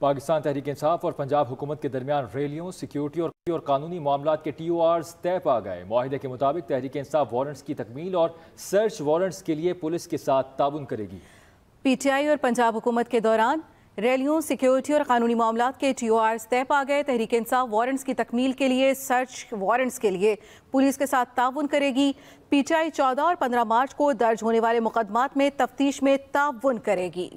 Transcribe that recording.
पाकिस्तान तहरीक इंसाफ और पंजाब हुकूमत के दरमियान रैलियों सिक्योरिटी और, और कानूनी मामला के टी ओ आर तय पा गए माहे के मुताबिक तहरीक इंसाफ वारंट्स की तकमील और सर्च वारंट्स के लिए पुलिस के साथ ताउन करेगी पी टी आई और पंजाब हुकूमत के दौरान रैलियों सिक्योरिटी और कानूनी मामला के टी ओ आर तय पा गए तहरीक इंसाफ वारंट्स की तकमील के लिए सर्च वारंट्स के लिए पुलिस के साथ ताउन करेगी पी टी आई चौदह और पंद्रह मार्च को दर्ज होने वाले मुकदमा में तफ्तीश में ताउन करेगी